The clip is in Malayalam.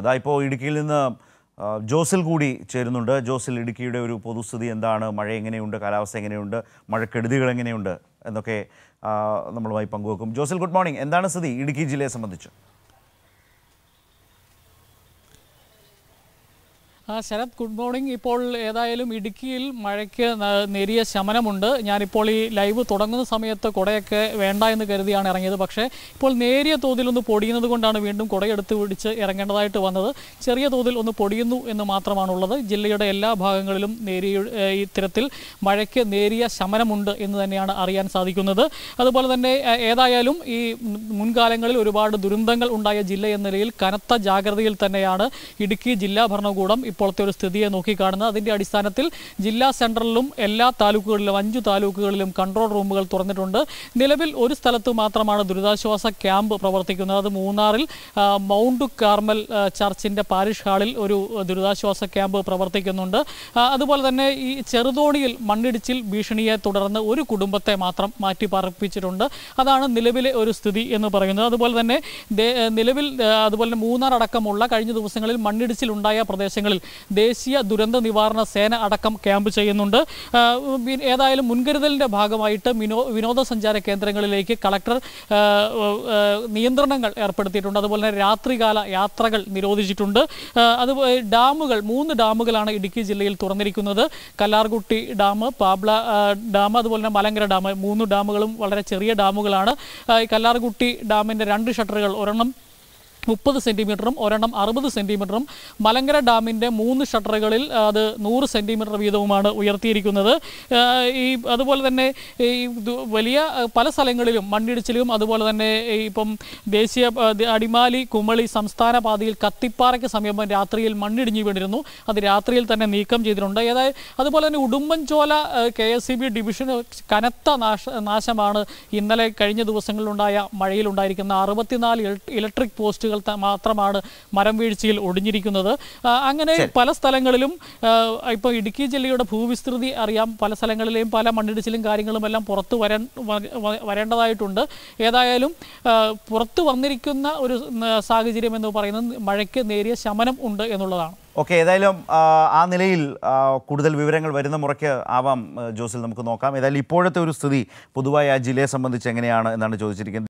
അതാ ഇപ്പോൾ ഇടുക്കിയിൽ നിന്ന് ജോസിൽ കൂടി ചേരുന്നുണ്ട് ജോസിൽ ഇടുക്കിയുടെ ഒരു പൊതുസ്ഥിതി എന്താണ് മഴ എങ്ങനെയുണ്ട് കാലാവസ്ഥ എങ്ങനെയുണ്ട് മഴക്കെടുതികൾ എങ്ങനെയുണ്ട് എന്നൊക്കെ നമ്മളുമായി പങ്കുവെക്കും ജോസിൽ ഗുഡ് മോർണിംഗ് എന്താണ് സ്ഥിതി ഇടുക്കി ജില്ലയെ സംബന്ധിച്ച് ആ ശരത് ഗുഡ് മോർണിംഗ് ഇപ്പോൾ ഏതായാലും ഇടുക്കിയിൽ മഴയ്ക്ക് നേരിയ ശമനമുണ്ട് ഞാനിപ്പോൾ ഈ ലൈവ് തുടങ്ങുന്ന സമയത്ത് കുടയൊക്കെ വേണ്ട എന്ന് കരുതിയാണ് ഇറങ്ങിയത് പക്ഷേ ഇപ്പോൾ നേരിയ തോതിൽ ഒന്ന് പൊടിയുന്നത് കൊണ്ടാണ് വീണ്ടും കുടയെടുത്ത് പിടിച്ച് ഇറങ്ങേണ്ടതായിട്ട് വന്നത് ചെറിയ തോതിൽ ഒന്ന് പൊടിയുന്നു എന്ന് മാത്രമാണുള്ളത് ജില്ലയുടെ എല്ലാ ഭാഗങ്ങളിലും നേരിയ ഇത്തരത്തിൽ മഴയ്ക്ക് നേരിയ ശമനമുണ്ട് എന്ന് തന്നെയാണ് അറിയാൻ സാധിക്കുന്നത് അതുപോലെ തന്നെ ഏതായാലും ഈ മുൻകാലങ്ങളിൽ ഒരുപാട് ദുരന്തങ്ങൾ ഉണ്ടായ ജില്ല എന്ന നിലയിൽ കനത്ത ജാഗ്രതയിൽ തന്നെയാണ് ഇടുക്കി ജില്ലാ ഭരണകൂടം ഇപ്പോഴത്തെ ഒരു സ്ഥിതിയെ നോക്കിക്കാണുന്നത് അതിൻ്റെ അടിസ്ഥാനത്തിൽ ജില്ലാ സെൻട്രലിലും എല്ലാ താലൂക്കുകളിലും അഞ്ച് താലൂക്കുകളിലും കൺട്രോൾ റൂമുകൾ തുറന്നിട്ടുണ്ട് നിലവിൽ ഒരു സ്ഥലത്ത് മാത്രമാണ് ദുരിതാശ്വാസ ക്യാമ്പ് പ്രവർത്തിക്കുന്നത് അത് മൂന്നാറിൽ മൗണ്ട് കാർമൽ ചർച്ചിൻ്റെ പാരിഷ് ഹാളിൽ ഒരു ദുരിതാശ്വാസ ക്യാമ്പ് പ്രവർത്തിക്കുന്നുണ്ട് അതുപോലെ തന്നെ ഈ ചെറുതോണിയിൽ മണ്ണിടിച്ചിൽ ഭീഷണിയെ തുടർന്ന് ഒരു കുടുംബത്തെ മാത്രം മാറ്റി പാർപ്പിച്ചിട്ടുണ്ട് അതാണ് നിലവിലെ ഒരു സ്ഥിതി എന്ന് പറയുന്നത് അതുപോലെ തന്നെ നിലവിൽ അതുപോലെ തന്നെ മൂന്നാർ അടക്കമുള്ള കഴിഞ്ഞ ദിവസങ്ങളിൽ മണ്ണിടിച്ചിലുണ്ടായ പ്രദേശങ്ങളിൽ ദേശീയ ദുരന്ത നിവാരണ സേന അടക്കം ക്യാമ്പ് ചെയ്യുന്നുണ്ട് ഏതായാലും മുൻകരുതലിൻ്റെ ഭാഗമായിട്ട് വിനോ വിനോദസഞ്ചാര കേന്ദ്രങ്ങളിലേക്ക് കളക്ടർ നിയന്ത്രണങ്ങൾ ഏർപ്പെടുത്തിയിട്ടുണ്ട് അതുപോലെ തന്നെ രാത്രികാല യാത്രകൾ നിരോധിച്ചിട്ടുണ്ട് അത് ഡാമുകൾ മൂന്ന് ഡാമുകളാണ് ഇടുക്കി ജില്ലയിൽ തുറന്നിരിക്കുന്നത് കല്ലാർകുട്ടി ഡാം പാബ്ല ഡാം അതുപോലെ തന്നെ മലങ്കര ഡാം മൂന്ന് ഡാമുകളും വളരെ ചെറിയ ഡാമുകളാണ് കല്ലാർകുട്ടി ഡാമിൻ്റെ രണ്ട് ഷട്ടറുകൾ ഒരെണ്ണം മുപ്പത് സെൻറ്റിമീറ്ററും ഒരെണ്ണം അറുപത് സെൻറ്റിമീറ്ററും മലങ്കര ഡാമിൻ്റെ മൂന്ന് ഷട്ടറുകളിൽ അത് നൂറ് സെൻറ്റിമീറ്റർ വീതവുമാണ് ഉയർത്തിയിരിക്കുന്നത് ഈ അതുപോലെ തന്നെ ഈ വലിയ പല സ്ഥലങ്ങളിലും മണ്ണിടിച്ചിലും അതുപോലെ തന്നെ ഇപ്പം ദേശീയ അടിമാലി കുമളി സംസ്ഥാന പാതയിൽ കത്തിപ്പാറയ്ക്ക് സമീപം രാത്രിയിൽ മണ്ണിടിഞ്ഞു വീണിരുന്നു അത് രാത്രിയിൽ തന്നെ നീക്കം ചെയ്തിട്ടുണ്ട് ഏതായാലും അതുപോലെ തന്നെ ഉടുമ്പൻചോല കെ എസ് സി കനത്ത നാശമാണ് ഇന്നലെ കഴിഞ്ഞ ദിവസങ്ങളിലുണ്ടായ മഴയിലുണ്ടായിരിക്കുന്ന അറുപത്തിനാല് ഇലക്ട്രിക് പോസ്റ്റുകൾ മാത്രമാണ് മരം വീഴ്ചയിൽ ഒടിഞ്ഞിരിക്കുന്നത് അങ്ങനെ പല സ്ഥലങ്ങളിലും ഇപ്പോൾ ഇടുക്കി ജില്ലയുടെ ഭൂവിസ്തൃതി അറിയാം പല സ്ഥലങ്ങളിലെയും പല മണ്ണിടിച്ചിലും കാര്യങ്ങളുമെല്ലാം പുറത്തു വരാൻ വരേണ്ടതായിട്ടുണ്ട് ഏതായാലും പുറത്തു വന്നിരിക്കുന്ന ഒരു സാഹചര്യം എന്ന് പറയുന്നത് മഴയ്ക്ക് നേരിയ ശമനം ഉണ്ട് എന്നുള്ളതാണ് ഓക്കെ ഏതായാലും ആ നിലയിൽ കൂടുതൽ വിവരങ്ങൾ വരുന്ന മുറയ്ക്ക് ആവാം ജോസിൽ നമുക്ക് നോക്കാം ഏതായാലും ഇപ്പോഴത്തെ ഒരു സ്ഥിതി പൊതുവായി ആ ജില്ലയെ സംബന്ധിച്ച് എങ്ങനെയാണ് എന്നാണ് ചോദിച്ചിരിക്കുന്നത്